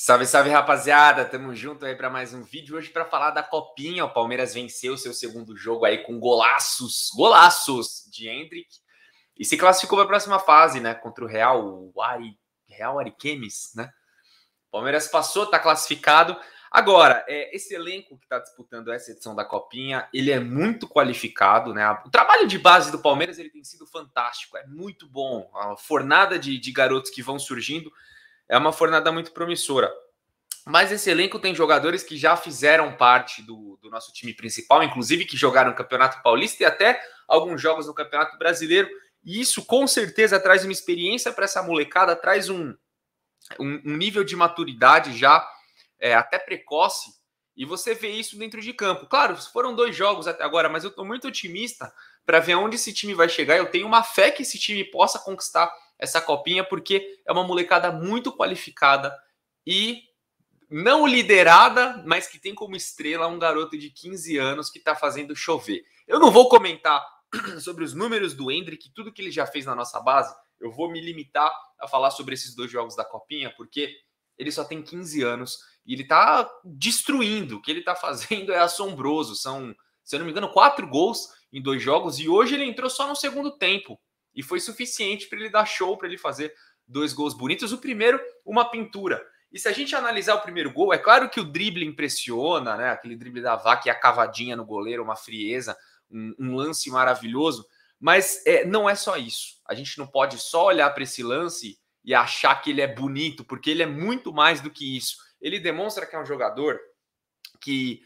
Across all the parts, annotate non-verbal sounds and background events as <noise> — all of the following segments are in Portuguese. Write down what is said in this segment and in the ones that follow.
Salve, salve rapaziada, tamo junto aí para mais um vídeo hoje para falar da Copinha. O Palmeiras venceu seu segundo jogo aí com golaços, golaços de Hendrick e se classificou para a próxima fase, né, contra o Real, o Ari, Real Ariquemes, né? Palmeiras passou, tá classificado. Agora, é, esse elenco que está disputando essa edição da Copinha, ele é muito qualificado, né? O trabalho de base do Palmeiras ele tem sido fantástico, é muito bom. A fornada de, de garotos que vão surgindo é uma fornada muito promissora. Mas esse elenco tem jogadores que já fizeram parte do, do, nosso time principal, inclusive que jogaram no Campeonato Paulista e até alguns jogos no Campeonato Brasileiro. E isso com certeza traz uma experiência para essa molecada, traz um, um, um, nível de maturidade já é, até precoce. E você vê isso dentro de campo. Claro, foram dois jogos até agora, mas eu estou muito otimista para ver onde esse time vai chegar. Eu tenho uma fé que esse time possa conquistar essa copinha, porque é uma molecada muito qualificada e não liderada, mas que tem como estrela um garoto de 15 anos que está fazendo chover. Eu não vou comentar <clears throat> sobre os números do Hendrick, tudo que ele já fez na nossa base, eu vou me limitar a falar sobre esses dois jogos da Copinha, porque ele só tem 15 anos e ele tá destruindo. O que ele tá fazendo é assombroso. São, se eu não me engano, quatro gols em dois jogos e hoje ele entrou só no segundo tempo. E foi suficiente para ele dar show, para ele fazer dois gols bonitos. O primeiro, uma pintura. E se a gente analisar o primeiro gol, é claro que o drible impressiona, né? Aquele drible da vaca e a cavadinha no goleiro, uma frieza, um, um lance maravilhoso. Mas é, não é só isso. A gente não pode só olhar para esse lance e achar que ele é bonito, porque ele é muito mais do que isso. Ele demonstra que é um jogador que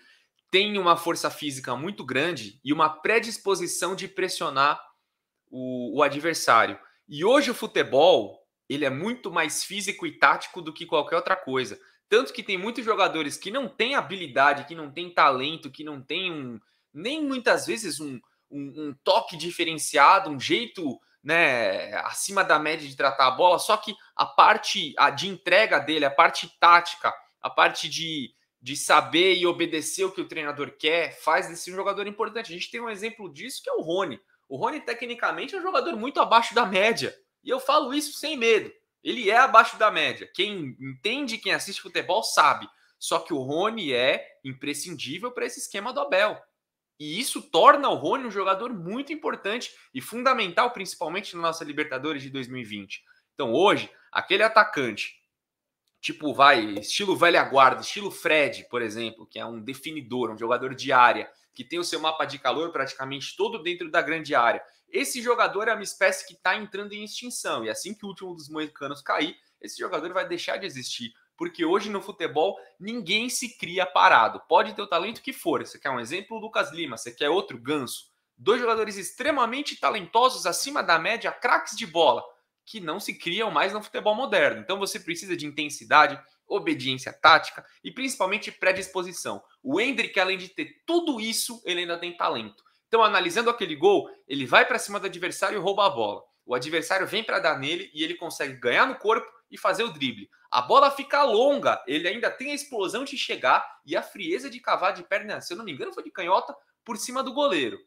tem uma força física muito grande e uma predisposição de pressionar o, o adversário. E hoje o futebol ele é muito mais físico e tático do que qualquer outra coisa. Tanto que tem muitos jogadores que não têm habilidade, que não têm talento, que não têm um, nem muitas vezes um, um, um toque diferenciado, um jeito né, acima da média de tratar a bola, só que a parte a, de entrega dele, a parte tática, a parte de, de saber e obedecer o que o treinador quer, faz desse um jogador importante. A gente tem um exemplo disso que é o Rony. O Rony, tecnicamente, é um jogador muito abaixo da média. E eu falo isso sem medo. Ele é abaixo da média. Quem entende, quem assiste futebol, sabe. Só que o Rony é imprescindível para esse esquema do Abel. E isso torna o Rony um jogador muito importante e fundamental, principalmente na nossa Libertadores de 2020. Então, hoje, aquele atacante, tipo, vai, estilo velha guarda, estilo Fred, por exemplo, que é um definidor, um jogador de área, que tem o seu mapa de calor praticamente todo dentro da grande área. Esse jogador é uma espécie que está entrando em extinção, e assim que o último dos moicanos cair, esse jogador vai deixar de existir. Porque hoje no futebol ninguém se cria parado. Pode ter o talento que for. Você quer um exemplo? O Lucas Lima. Você quer outro? Ganso. Dois jogadores extremamente talentosos, acima da média, craques de bola, que não se criam mais no futebol moderno. Então você precisa de intensidade, obediência tática e principalmente predisposição. O Hendrick, além de ter tudo isso, ele ainda tem talento. Então, analisando aquele gol, ele vai para cima do adversário e rouba a bola. O adversário vem para dar nele e ele consegue ganhar no corpo e fazer o drible. A bola fica longa, ele ainda tem a explosão de chegar e a frieza de cavar de perna, se eu não me engano, foi de canhota por cima do goleiro.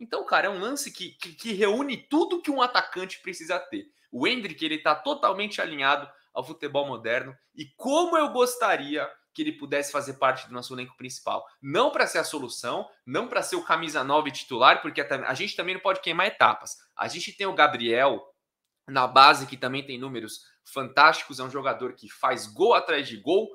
Então, cara, é um lance que, que, que reúne tudo que um atacante precisa ter. O Hendrick, ele está totalmente alinhado ao futebol moderno e como eu gostaria que ele pudesse fazer parte do nosso elenco principal. Não para ser a solução, não para ser o camisa 9 titular, porque a gente também não pode queimar etapas. A gente tem o Gabriel na base, que também tem números fantásticos, é um jogador que faz gol atrás de gol,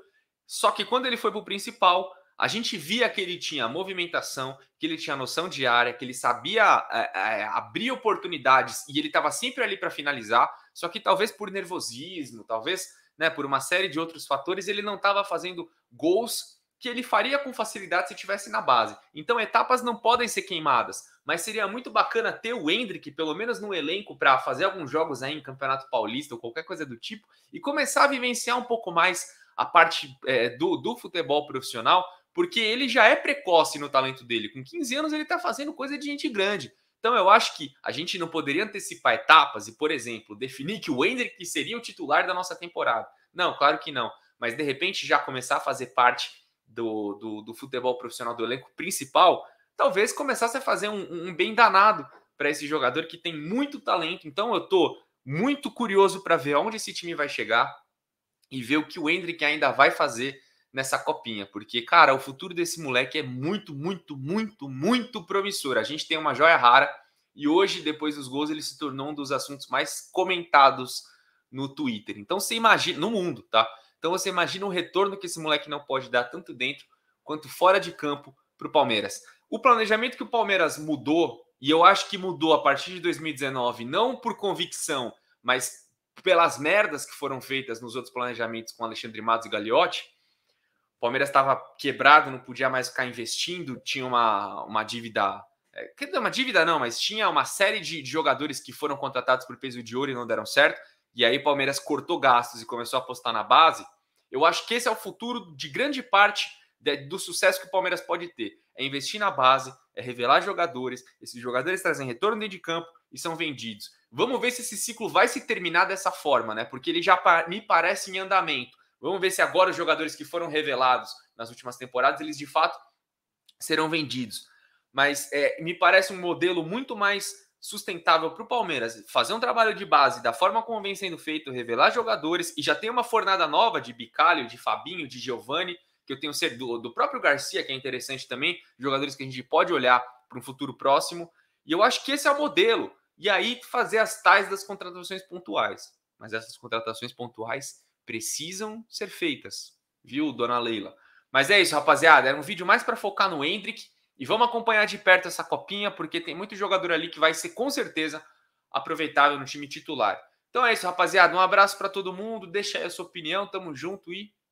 só que quando ele foi para o principal, a gente via que ele tinha movimentação, que ele tinha noção de área, que ele sabia é, é, abrir oportunidades e ele estava sempre ali para finalizar. Só que talvez por nervosismo, talvez né, por uma série de outros fatores, ele não estava fazendo gols que ele faria com facilidade se tivesse na base. Então etapas não podem ser queimadas, mas seria muito bacana ter o Hendrick pelo menos no elenco para fazer alguns jogos aí em Campeonato Paulista ou qualquer coisa do tipo e começar a vivenciar um pouco mais a parte é, do, do futebol profissional, porque ele já é precoce no talento dele. Com 15 anos ele está fazendo coisa de gente grande. Então eu acho que a gente não poderia antecipar etapas e, por exemplo, definir que o Hendrick seria o titular da nossa temporada. Não, claro que não. Mas de repente já começar a fazer parte do, do, do futebol profissional do elenco principal, talvez começasse a fazer um, um bem danado para esse jogador que tem muito talento. Então eu tô muito curioso para ver onde esse time vai chegar e ver o que o Hendrick ainda vai fazer nessa copinha, porque, cara, o futuro desse moleque é muito, muito, muito, muito promissor. A gente tem uma joia rara e hoje, depois dos gols, ele se tornou um dos assuntos mais comentados no Twitter. Então você imagina, no mundo, tá? Então você imagina o retorno que esse moleque não pode dar tanto dentro quanto fora de campo para o Palmeiras. O planejamento que o Palmeiras mudou, e eu acho que mudou a partir de 2019, não por convicção, mas pelas merdas que foram feitas nos outros planejamentos com Alexandre Matos e Gagliotti, Palmeiras estava quebrado, não podia mais ficar investindo, tinha uma, uma dívida. É, uma dívida não, mas tinha uma série de, de jogadores que foram contratados por peso de ouro e não deram certo. E aí Palmeiras cortou gastos e começou a apostar na base. Eu acho que esse é o futuro de grande parte de, do sucesso que o Palmeiras pode ter. É investir na base, é revelar jogadores, esses jogadores trazem retorno dentro de campo e são vendidos. Vamos ver se esse ciclo vai se terminar dessa forma, né? Porque ele já me parece em andamento Vamos ver se agora os jogadores que foram revelados nas últimas temporadas, eles de fato serão vendidos. Mas é, me parece um modelo muito mais sustentável para o Palmeiras fazer um trabalho de base da forma como vem sendo feito, revelar jogadores e já tem uma fornada nova de Bicalho, de Fabinho, de Giovani, que eu tenho certeza do, do próprio Garcia, que é interessante também, jogadores que a gente pode olhar para um futuro próximo. E eu acho que esse é o modelo. E aí fazer as tais das contratações pontuais. Mas essas contratações pontuais precisam ser feitas, viu, dona Leila? Mas é isso, rapaziada. Era um vídeo mais para focar no Hendrick e vamos acompanhar de perto essa copinha, porque tem muito jogador ali que vai ser com certeza aproveitável no time titular. Então é isso, rapaziada. Um abraço para todo mundo. Deixa aí a sua opinião. Tamo junto e